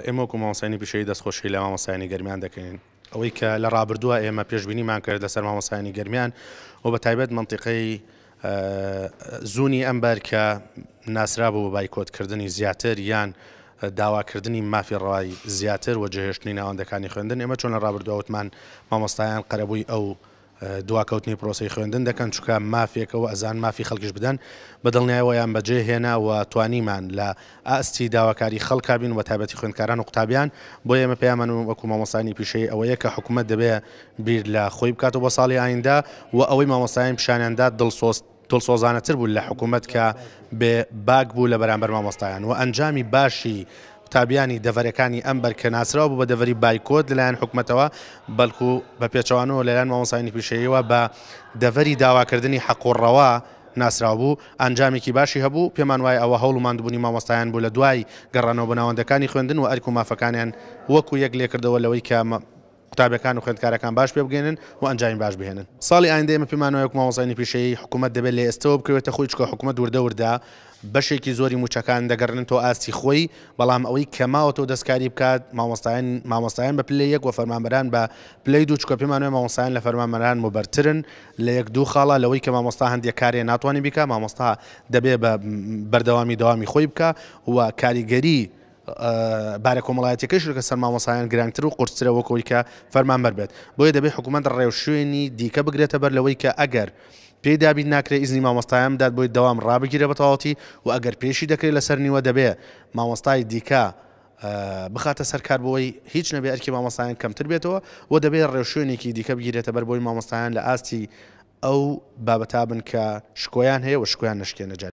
لە ئێمەکو مامەسانی پیشەی دەستخۆشی لە مامەسانی گەرمیان دەکەین ئەوەی کە لە ڕابردووە ئێمە پێشببینیمان کرد لەسەر مامەسانی گەرمیان و بە تایبەت منطقەی زوونی ئەمبەر کە ناسرا بوو بایکۆتکردنی زیاتر یان داواکردنی مافی ڕای زیاتر و جهێشتنی ناوەندەکانی خوێندن ئێمە چۆن لە ڕابردووەوتمان مامۆستایان قەرەبووی ئەو دواکەوتنی پرۆسی خوێندن دەکەن چکە مافیەکەەوە ئەزان مافی خەڵکیش بدەن بەدڵنیایەوەیان بەجێ هێناوە توانیمان لە ئاستی داواکاری خەڵکبین و تابەتی خوێندکاران و قوتابیان بۆ ئێمە پێیامان و وەکو مامۆسانی پیشەی ئەوەیە کە حکوومەت دەبێ بیر لە خۆی بکاتەوە بۆ ساڵی ئایندا و ئەوەی مامۆسایان پیشانیاندا دڵسۆست دڵسۆزانەتر بوو لە حکوومەت کە بێ باک بوو لە بەرامبەر مامۆستایان و ئەنجامی باشی قوتابیانی دەڤەرەکانی ئەم بەرکە ناسرا بوو بە دەڤری بایکۆت لەلایەن حکوومەتەوە بەڵکو بە پێچوانەوە لەلایەن مامۆسایانی پیشەوە بە دەڤەری داواکردنی حەقۆڕەوە ناسراوبوو ئەنجامێکی باشی هەبوو پێمان وای ئەوە هەوڵ ماندبوونی مامۆستایان بوو لە دوای گەڕانەوە بەناوەندەکانی خوێندن و ئەرک و مافەکانیان وەکو یەک لێ کردەوە لەوەی کە قوتابەکان و خوێندکارەکان باش پێ بگەێنن و ئەنجین باش بهێنن ساڵی ئایندا ئمە پێمانەوەک ماوەزانی پیشەی حکوومەت دەبێت لە ئێستەوە بکەوێتە خۆی چکە حکوومەت دووردەوردا بەشێکی زۆری موچەکان دەگەڕن تۆ ئاستی خۆی بەڵام ئەوەی کەماوە تۆ دەستکاری بکات مامۆستاین مامۆستایان بە پلی یەک وە فەرمانبەران بە پلی دوو چکە پێمانوێ مامۆستایان لە فەرمانمەران مبەرترن لە یەک دوو خاڵە لەوەی کە مامۆستا هەندێک کارێ ناتوانانی بیکە مامۆستا دەبێ بە بەردەوامی داوامی خۆی بکە و کاریگەری بارە کۆمەڵایەتەکەش کە سەر مامەسایان گرانتر و قرسرە وەکەوەی کە فەرمان بەربێت بۆیە دەبێت حکوومەت ڕێو شوێنی دیکە بگرێتە بەر لەوەی کە ئەگەر پێدابی ناکرێ ئیزنی مامۆستایم داد بۆی دەوام ڕابگیرە بەتەواتی و ئەگەر پێشی دەکرێت لەسەر نیوە دەبێت مامۆستای دیکە بخاتە سەرکاربەوەی هیچ نەبێ ئەرکی مامۆستایان کەمتر بێتەوە و دەبێت ڕێوشوێنێکی دیکە بگیرێتە بەر بۆی مامۆستایان لە ئاستی ئەو بابەتابن کە شکۆیان هەیە و شکۆیان نشکێنەجار